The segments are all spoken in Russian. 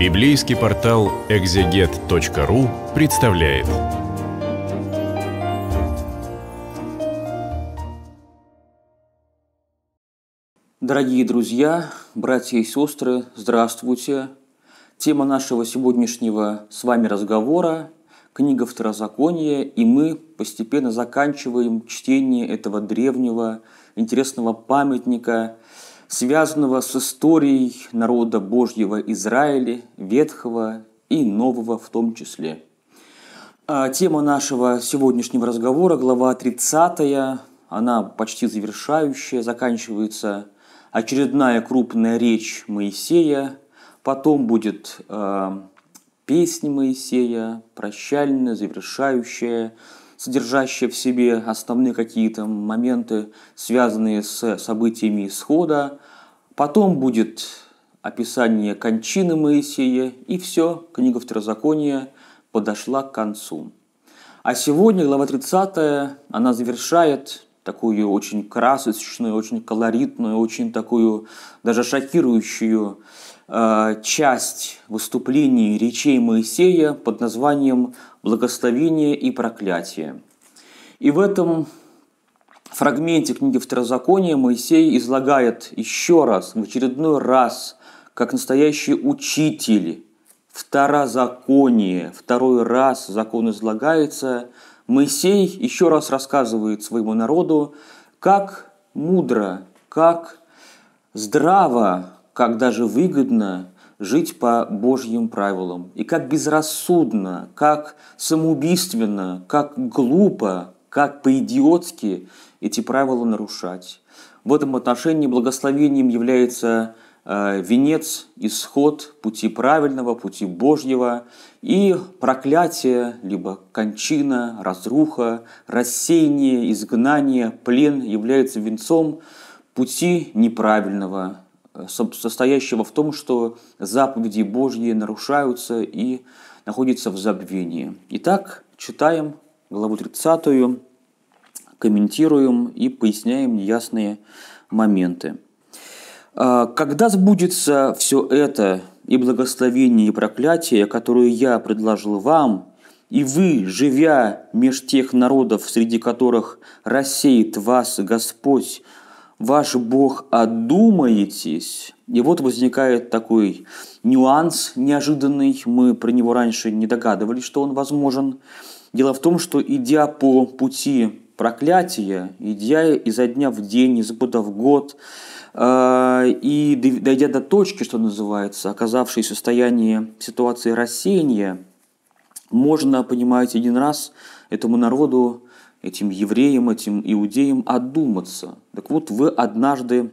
Библейский портал экзегет.ру представляет. Дорогие друзья, братья и сестры, здравствуйте! Тема нашего сегодняшнего с вами разговора – книга Второзакония, и мы постепенно заканчиваем чтение этого древнего интересного памятника – связанного с историей народа Божьего Израиля, Ветхого и Нового в том числе. А, тема нашего сегодняшнего разговора, глава 30, она почти завершающая, заканчивается очередная крупная речь Моисея, потом будет э, а, песня Моисея, прощальная, завершающая, содержащая в себе основные какие-то моменты, связанные с событиями исхода. Потом будет описание кончины Моисея, и все, книга Второзакония подошла к концу. А сегодня глава 30, она завершает такую очень красочную, очень колоритную, очень такую даже шокирующую Э, часть выступлений речей Моисея под названием «Благословение и проклятие». И в этом фрагменте книги Второзакония Моисей излагает еще раз, в очередной раз, как настоящий учитель, второзаконие, второй раз закон излагается, Моисей еще раз рассказывает своему народу, как мудро, как здраво как даже выгодно жить по Божьим правилам, и как безрассудно, как самоубийственно, как глупо, как по-идиотски эти правила нарушать. В этом отношении благословением является э, венец, исход пути правильного, пути Божьего, и проклятие, либо кончина, разруха, рассеяние, изгнание, плен является венцом пути неправильного, Э, состоящего в том, что заповеди Божьи нарушаются и находятся в забвении. Итак, читаем главу 30, комментируем и поясняем неясные моменты. «А когда сбудется все это и благословение, и проклятие, которое я предложил вам, и вы, живя меж тех народов, среди которых рассеет вас Господь ваш Бог одумаетесь. И вот возникает такой нюанс неожиданный. Мы про него раньше не догадывались, что он возможен. Дело в том, что идя по пути проклятия, идя изо дня в день, из года в год, э, и дойдя до точки, что называется, оказавшись в состоянии ситуации рассеяния, можно, понимаете, один раз этому народу этим евреям, этим иудеям одуматься. Так вот, вы однажды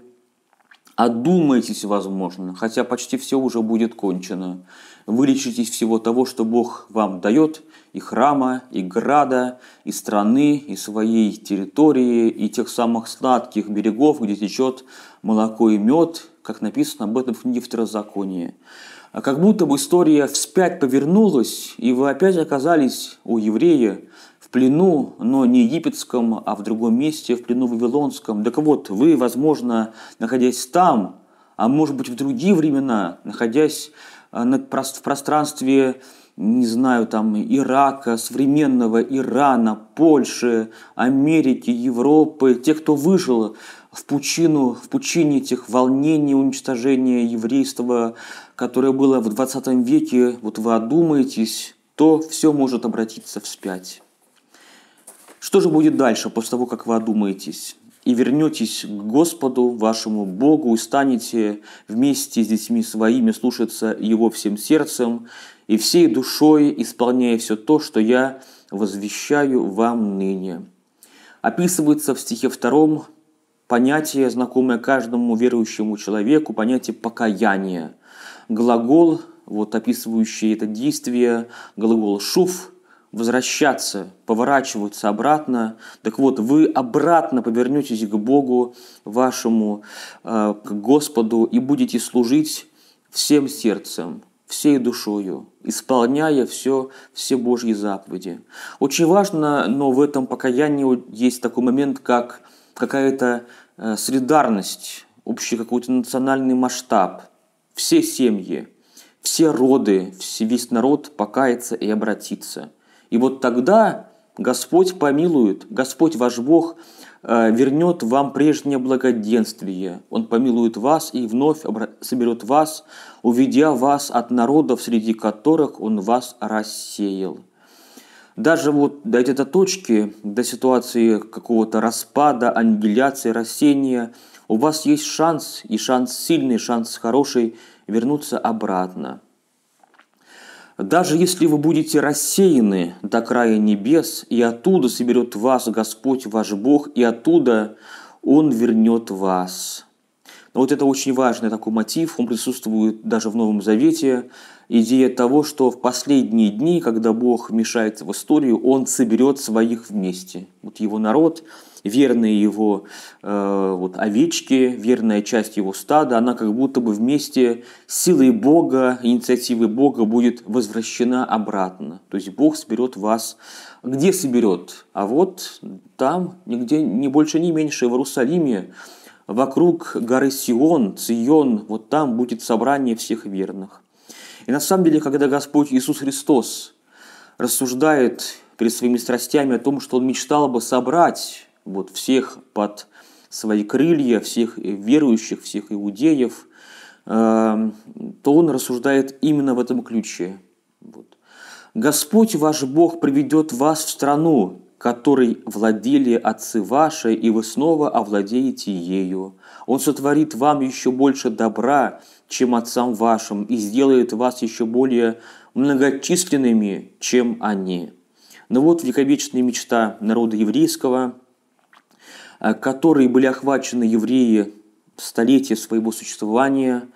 одумаетесь, возможно, хотя почти все уже будет кончено. вылечитесь всего того, что Бог вам дает, и храма, и града, и страны, и своей территории, и тех самых сладких берегов, где течет молоко и мед, как написано об этом в книге Второзакония. А как будто бы история вспять повернулась, и вы опять оказались у еврея, в плену, но не египетском, а в другом месте, в плену вавилонском. Так вот, вы, возможно, находясь там, а может быть в другие времена, находясь а, в пространстве, не знаю, там Ирака, современного Ирана, Польши, Америки, Европы, тех, кто выжил в пучину, в пучине этих волнений, уничтожения еврейства, которое было в 20 веке, вот вы одумаетесь, то все может обратиться вспять. Что же будет дальше, после того, как вы одумаетесь? и вернетесь к Господу, вашему Богу, и станете вместе с детьми своими слушаться Его всем сердцем и всей душой, исполняя все то, что я возвещаю вам ныне. Описывается в стихе втором понятие, знакомое каждому верующему человеку, понятие покаяния. Глагол, вот описывающий это действие, глагол «шуф», возвращаться, поворачиваться обратно. Так вот, вы обратно повернетесь к Богу вашему, э, к Господу и будете служить всем сердцем, всей душою, исполняя все, все Божьи заповеди. Очень важно, но в этом покаянии есть такой момент, как какая-то э, солидарность, общий какой-то национальный масштаб, все семьи, все роды, весь народ покается и обратится – и вот тогда Господь помилует, Господь ваш Бог э, вернет вам прежнее благоденствие. Он помилует вас и вновь соберет вас, уведя вас от народов, среди которых Он вас рассеял. Даже вот до до точки, до ситуации какого-то распада, аннигиляции, рассеяния, у вас есть шанс, и шанс сильный, шанс хороший, вернуться обратно – даже если вы будете рассеяны до края небес, и оттуда соберет вас Господь ваш Бог, и оттуда Он вернет вас вот это очень важный такой мотив, он присутствует даже в Новом Завете. Идея того, что в последние дни, когда Бог вмешается в историю, Он соберет своих вместе. Вот его народ, верные его э, вот, овечки, верная часть его стада, она как будто бы вместе с силой Бога, инициативой Бога будет возвращена обратно. То есть Бог соберет вас. Где соберет? А вот там, нигде, не ни больше, не меньше, в Иерусалиме, Вокруг горы Сион, Цион, вот там будет собрание всех верных. И на самом деле, когда Господь Иисус Христос рассуждает перед своими страстями о том, что Он мечтал бы собрать вот всех под свои крылья, всех верующих, всех иудеев, эм, то он рассуждает именно в этом ключе. Господь ваш Бог приведет вас в страну, которой владели отцы ваши, и вы снова овладеете ею. Он сотворит вам еще больше добра, чем отцам вашим, и сделает вас еще более многочисленными, чем они». Но ну вот вековечная мечта народа еврейского, э, которые были охвачены евреи столетия своего существования,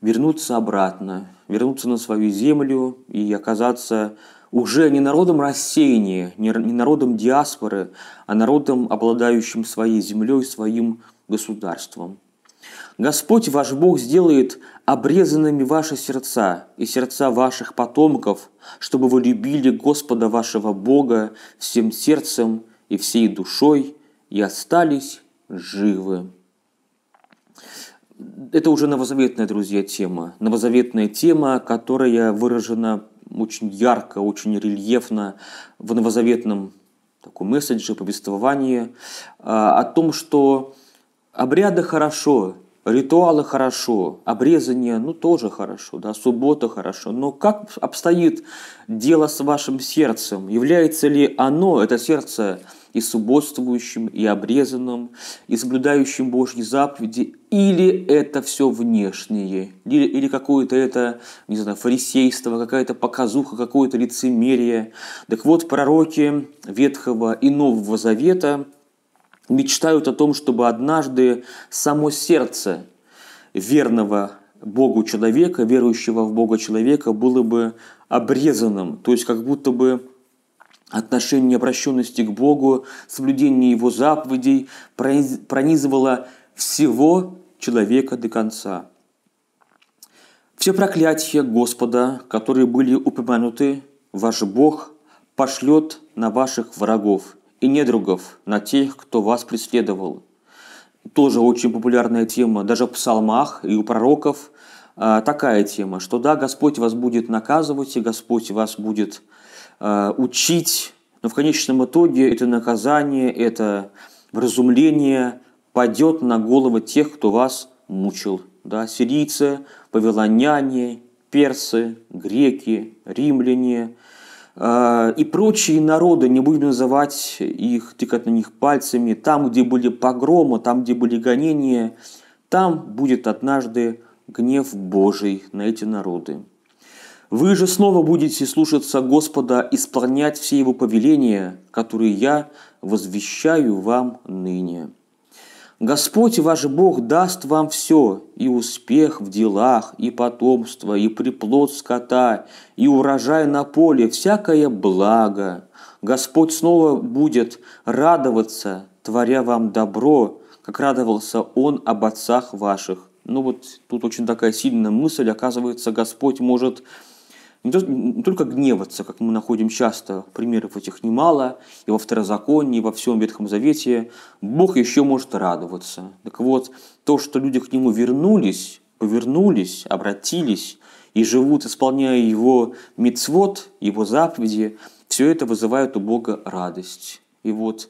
вернуться обратно, вернуться на свою землю и оказаться уже не народом рассеяния, не народом диаспоры, а народом, обладающим своей землей, своим государством. Господь ваш Бог сделает обрезанными ваши сердца и сердца ваших потомков, чтобы вы любили Господа вашего Бога всем сердцем и всей душой и остались живы. Это уже новозаветная, друзья, тема. Новозаветная тема, которая выражена очень ярко, очень рельефно в новозаветном таком месседже, повествовании а, о том, что обряды хорошо, ритуалы хорошо, обрезание, ну, тоже хорошо, да, суббота хорошо, но как обстоит дело с вашим сердцем? Является ли оно, это сердце, и субботствующим, и обрезанным, и соблюдающим Божьи заповеди, или это все внешнее, или, или какое-то это, не знаю, фарисейство, какая-то показуха, какое-то лицемерие. Так вот, пророки Ветхого и Нового Завета мечтают о том, чтобы однажды само сердце верного Богу человека, верующего в Бога человека, было бы обрезанным, то есть как будто бы Отношение обращенности к Богу, соблюдение Его заповедей пронизывало всего человека до конца. Все проклятия Господа, которые были упомянуты, ваш Бог пошлет на ваших врагов и недругов, на тех, кто вас преследовал. Тоже очень популярная тема, даже в псалмах и у пророков а, такая тема, что да, Господь вас будет наказывать, и Господь вас будет наказывать а, учить, но в конечном итоге это наказание, это вразумление падет на головы тех, кто вас мучил. Да? Сирийцы, павелоняне, персы, греки, римляне э, и прочие народы, не будем называть их, тыкать на них пальцами, там, где были погромы, там, где были гонения, там будет однажды гнев Божий на эти народы. Вы же снова будете слушаться Господа, исполнять все Его повеления, которые я возвещаю вам ныне. Господь ваш Бог даст вам все, и успех в делах, и потомство, и приплод скота, и урожай на поле, всякое благо. Господь снова будет радоваться, творя вам добро, как радовался Он об отцах ваших. Ну вот тут очень такая сильная мысль, оказывается, Господь может не, то, не только гневаться, как мы находим часто, примеров этих немало, и во Второзаконии, и во всем Ветхом Завете, Бог еще может радоваться. Так вот, то, что люди к Нему вернулись, повернулись, обратились и живут, исполняя Его мицвод, Его заповеди, все это вызывает у Бога радость. И вот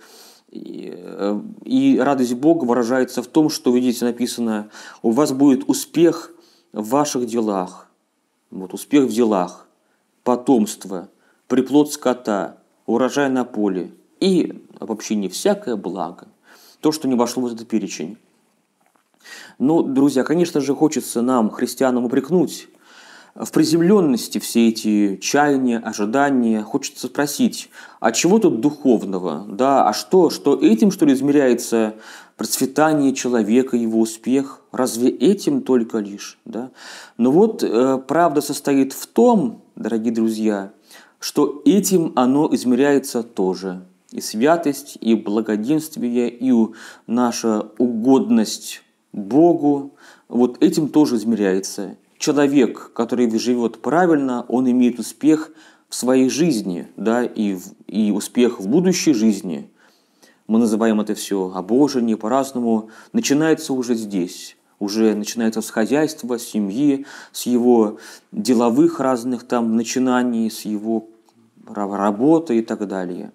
и, э, и радость Бога выражается в том, что, видите, написано, у вас будет успех в ваших делах. Вот успех в делах потомство, приплод скота, урожай на поле и вообще не всякое благо. То, что не вошло в этот перечень. Ну, друзья, конечно же, хочется нам, христианам, упрекнуть в приземленности все эти чаяния, ожидания. Хочется спросить, а чего тут духовного? Да, а что, что этим, что ли, измеряется процветание человека, его успех? Разве этим только лишь? Да? Но вот э, правда состоит в том, дорогие друзья, что этим оно измеряется тоже. И святость, и благоденствие, и наша угодность Богу, вот этим тоже измеряется человек, который живет правильно, он имеет успех в своей жизни, да, и, и успех в будущей жизни. Мы называем это все обожение по-разному. Начинается уже здесь. Уже начинается с хозяйства, с семьи, с его деловых разных там начинаний, с его работы и так далее.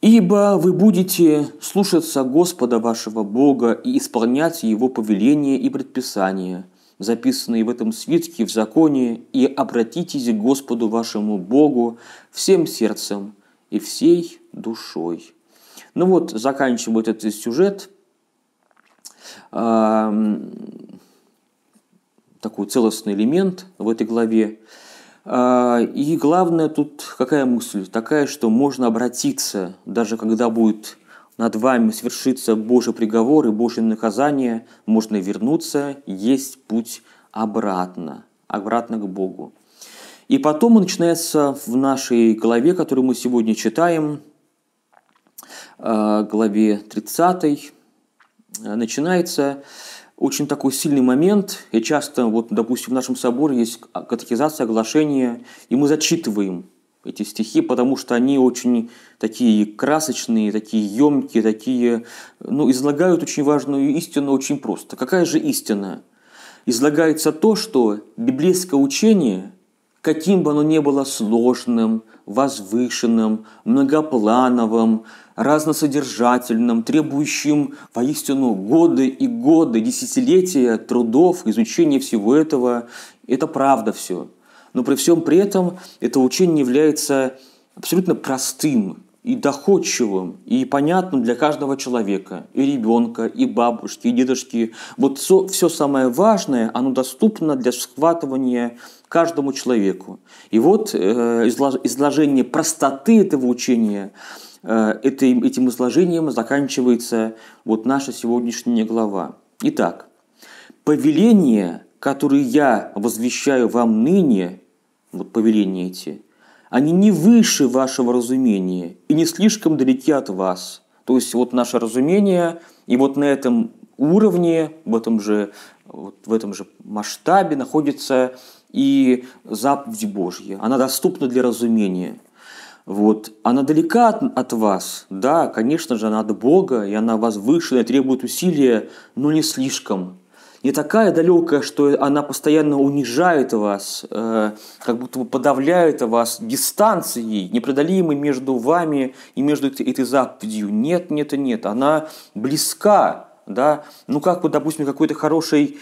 «Ибо вы будете слушаться Господа вашего Бога и исполнять Его повеления и предписания – записанные в этом свитке в законе, и обратитесь к Господу вашему Богу всем сердцем и всей душой. Ну вот, заканчивает этот сюжет такой целостный элемент в этой главе. А, и главное тут какая мысль? Такая, что можно обратиться, даже когда будет над вами свершится Божий приговор и Божье наказание, можно вернуться, есть путь обратно, обратно к Богу. И потом начинается в нашей главе, которую мы сегодня читаем, э, главе 30, начинается очень такой сильный момент. И часто, вот, допустим, в нашем соборе есть катехизация, оглашение, и мы зачитываем эти стихи, потому что они очень такие красочные, такие емкие, такие, ну, излагают очень важную истину очень просто. Какая же истина? Излагается то, что библейское учение, каким бы оно ни было сложным, возвышенным, многоплановым, разносодержательным, требующим воистину годы и годы, десятилетия трудов, изучения всего этого, это правда все – но при всем при этом это учение является абсолютно простым и доходчивым, и понятным для каждого человека, и ребенка, и бабушки, и дедушки. Вот все, все самое важное, оно доступно для схватывания каждому человеку. И вот э, изложение простоты этого учения, э, этим, этим изложением заканчивается вот наша сегодняшняя глава. Итак, повеление, которое я возвещаю вам ныне, вот повеления эти, они не выше вашего разумения и не слишком далеки от вас. То есть вот наше разумение, и вот на этом уровне, в этом же, вот в этом же масштабе находится и заповедь Божья. Она доступна для разумения. Вот. Она далека от, от вас, да, конечно же, она от Бога, и она возвышена, и требует усилия, но не слишком не такая далекая, что она постоянно унижает вас, э, как будто бы подавляет вас дистанцией, непреодолимой между вами и между этой заповедью. Нет, нет и нет, она близка, да, ну как вот, допустим, какой-то хороший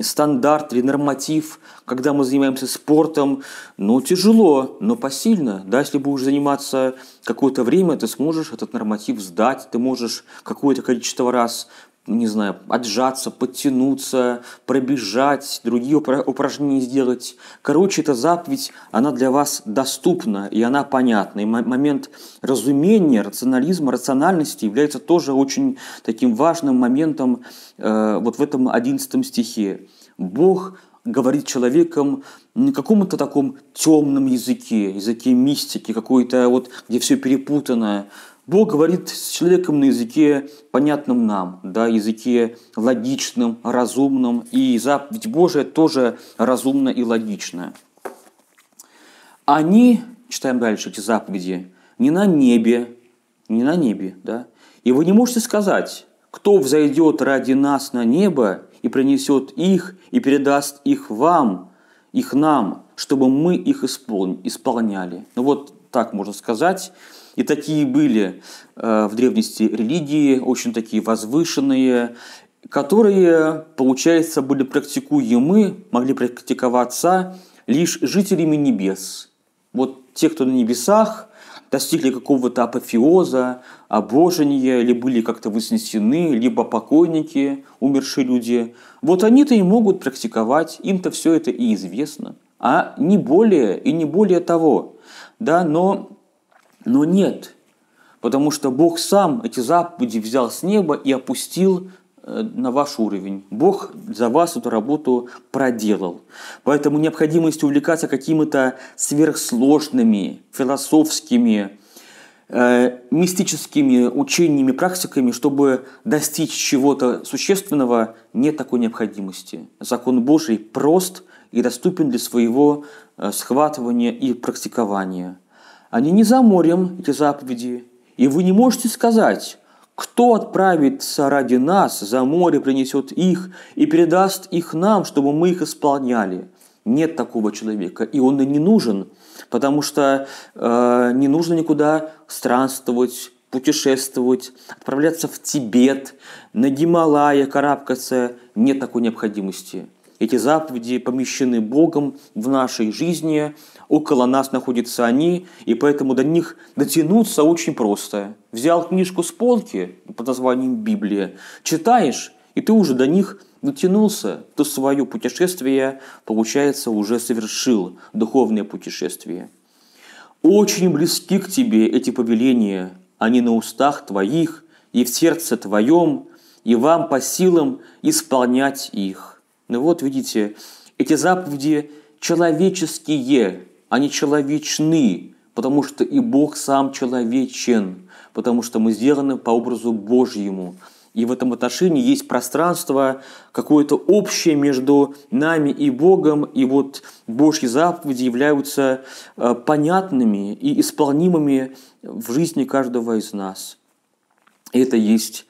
стандарт или норматив, когда мы занимаемся спортом, ну, тяжело, но посильно, да, если будешь заниматься какое-то время, ты сможешь этот норматив сдать, ты можешь какое-то количество раз ну, не знаю, отжаться, подтянуться, пробежать, другие упражнения сделать. Короче, эта заповедь, она для вас доступна, и она понятна. И момент разумения, рационализма, рациональности является тоже очень таким важным моментом э, вот в этом 11 стихе. Бог говорит человеком на каком-то таком темном языке, языке мистики, какой-то вот, где все перепутано, Бог говорит с человеком на языке, понятном нам, да, языке логичном, разумном, и заповедь Божия тоже разумна и логична. Они, читаем дальше эти заповеди, не на небе, не на небе, да, и вы не можете сказать, кто взойдет ради нас на небо и принесет их, и передаст их вам, их нам, чтобы мы их исполняли. Ну вот так можно сказать, и такие были э, в древности религии, очень такие возвышенные, которые, получается, были практикуемы, могли практиковаться лишь жителями небес. Вот те, кто на небесах, достигли какого-то апофеоза, обожения, или были как-то вознесены, либо покойники, умершие люди. Вот они-то и могут практиковать, им-то все это и известно. А не более и не более того. Да, но но нет, потому что Бог сам эти заповеди взял с неба и опустил э, на ваш уровень. Бог за вас эту работу проделал. Поэтому необходимость увлекаться какими-то сверхсложными, философскими, э, мистическими учениями, практиками, чтобы достичь чего-то существенного, нет такой необходимости. Закон Божий прост и доступен для своего э, схватывания и практикования. Они не за морем, эти заповеди, и вы не можете сказать, кто отправится ради нас, за море принесет их и передаст их нам, чтобы мы их исполняли. Нет такого человека, и он и не нужен, потому что э, не нужно никуда странствовать, путешествовать, отправляться в Тибет, на Гималая карабкаться. Нет такой необходимости. Эти заповеди помещены Богом в нашей жизни, около нас находятся они, и поэтому до них дотянуться очень просто. Взял книжку с полки под названием «Библия», читаешь, и ты уже до них дотянулся, То свое путешествие, получается, уже совершил, духовное путешествие. Очень близки к тебе эти повеления, они на устах твоих и в сердце твоем, и вам по силам исполнять их. Ну вот, видите, эти заповеди человеческие, они человечны, потому что и Бог сам человечен, потому что мы сделаны по образу Божьему. И в этом отношении есть пространство какое-то общее между нами и Богом, и вот Божьи заповеди являются э, понятными и исполнимыми в жизни каждого из нас. это есть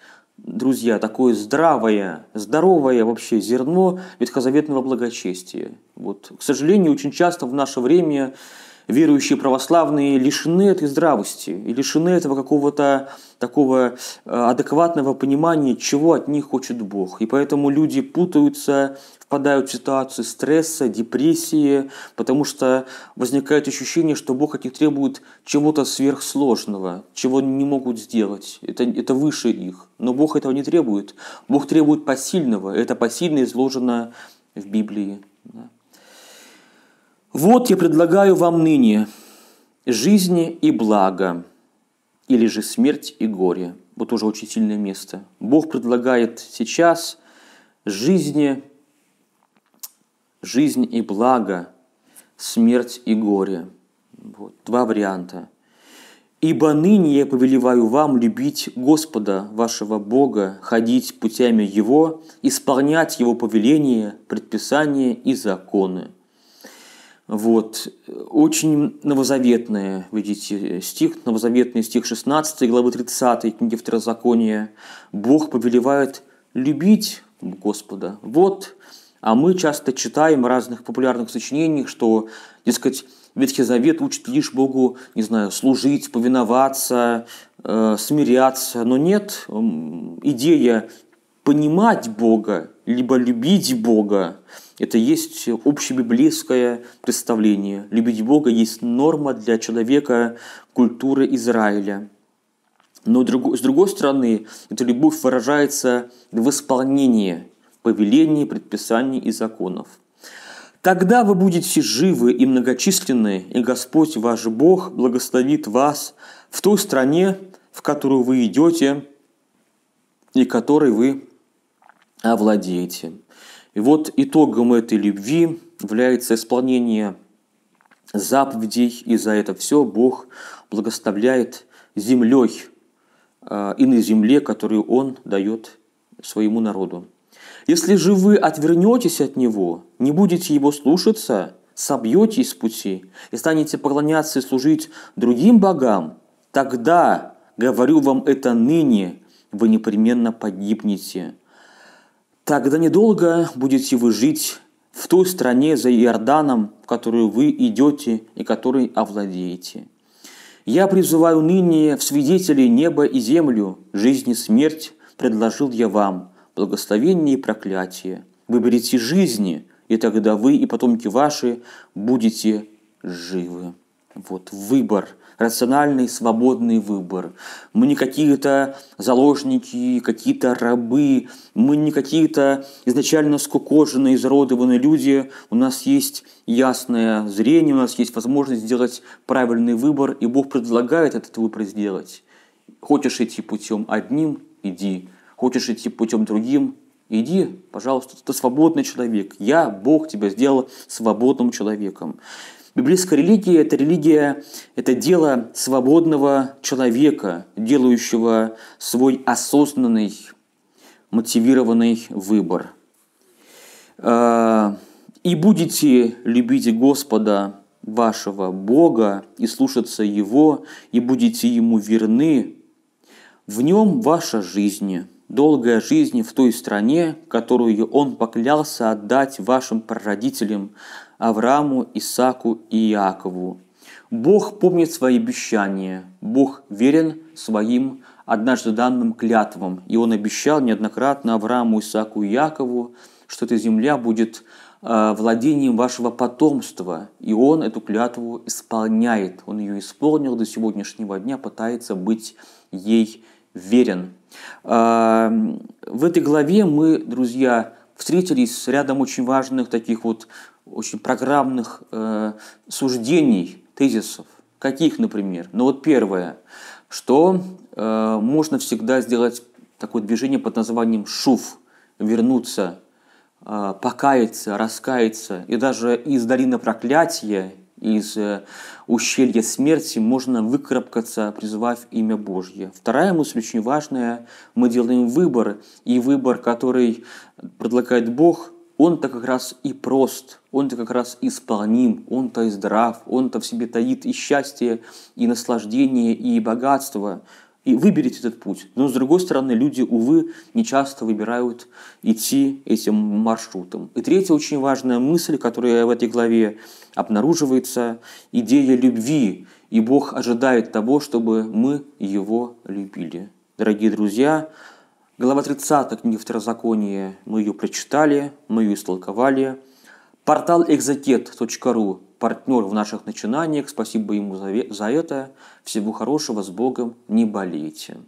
друзья, такое здравое, здоровое вообще зерно ветхозаветного благочестия. Вот, к сожалению, очень часто в наше время верующие православные лишены этой здравости и лишены этого какого-то такого э, адекватного понимания, чего от них хочет Бог. И поэтому люди путаются впадают в ситуацию стресса, депрессии, потому что возникает ощущение, что Бог от них требует чего-то сверхсложного, чего они не могут сделать. Это, это выше их. Но Бог этого не требует. Бог требует посильного. Это посильное изложено в Библии. «Вот я предлагаю вам ныне жизни и благо, или же смерть и горе». Вот тоже очень сильное место. Бог предлагает сейчас жизни жизнь и благо, смерть и горе. Вот, два варианта. «Ибо ныне я повелеваю вам любить Господа, вашего Бога, ходить путями Его, исполнять Его повеления, предписания и законы». Вот. Очень новозаветный, видите, стих, новозаветный стих 16 главы 30 книги Второзакония. Бог повелевает любить Господа. Вот а мы часто читаем в разных популярных сочинениях, что, дескать, Ветхий Завет учит лишь Богу, не знаю, служить, повиноваться, э, смиряться. Но нет, э, идея понимать Бога, либо любить Бога, это есть общебиблейское представление. Любить Бога есть норма для человека культуры Израиля. Но с другой стороны, эта любовь выражается в исполнении – повелений, предписаний и законов. Тогда вы будете живы и многочисленны, и Господь ваш Бог благословит вас в той стране, в которую вы идете и которой вы овладеете. И вот итогом этой любви является исполнение заповедей, и за это все Бог благоставляет землей э, и на земле, которую Он дает своему народу. Если же вы отвернетесь от него, не будете его слушаться, собьетесь с пути и станете поклоняться и служить другим богам, тогда, говорю вам это ныне, вы непременно погибнете. Тогда недолго будете вы жить в той стране за Иорданом, в которую вы идете и которой овладеете. Я призываю ныне в свидетели небо и землю, жизнь и смерть предложил я вам – благословение и проклятие. Выберите жизни, и тогда вы и потомки ваши будете живы. Вот выбор, рациональный, свободный выбор. Мы не какие-то заложники, какие-то рабы, мы не какие-то изначально скукоженные, изуродованные люди. У нас есть ясное зрение, у нас есть возможность сделать правильный выбор, и Бог предлагает этот выбор сделать. Хочешь идти путем одним – иди хочешь идти путем другим, иди, пожалуйста, ты свободный человек. Я, Бог, тебя сделал свободным человеком. Библейская религия – это религия, это дело свободного человека, делающего свой осознанный, мотивированный выбор. А, «И будете любить Господа вашего Бога и слушаться Его, и будете Ему верны, в Нем ваша жизнь» долгая жизнь в той стране, которую он поклялся отдать вашим прародителям Аврааму, Исаку и Иакову. Бог помнит свои обещания, Бог верен своим однажды данным клятвам, и он обещал неоднократно Аврааму, Исаку и Якову, что эта земля будет э, владением вашего потомства. И он эту клятву исполняет. Он ее исполнил до сегодняшнего дня, пытается быть ей верен. А, в этой главе мы, друзья, встретились с рядом очень важных таких вот очень программных э, суждений, тезисов. Каких, например? Ну вот первое, что э, можно всегда сделать такое движение под названием шуф, вернуться а, покаяться, раскаяться. И даже из долины проклятия, из э, ущелья смерти можно выкарабкаться, призвав имя Божье. Вторая мысль очень важная. Мы делаем выбор, и выбор, который предлагает Бог, он-то как раз и прост, он-то как раз исполним, он-то и здрав, он-то в себе таит и счастье, и наслаждение, и богатство – и выберите этот путь. Но, с другой стороны, люди, увы, не часто выбирают идти этим маршрутом. И третья очень важная мысль, которая в этой главе обнаруживается, идея любви, и Бог ожидает того, чтобы мы его любили. Дорогие друзья, глава 30 книги Второзакония, мы ее прочитали, мы ее истолковали. Портал экзотет.ру партнер в наших начинаниях. Спасибо ему за это. Всего хорошего, с Богом, не болейте.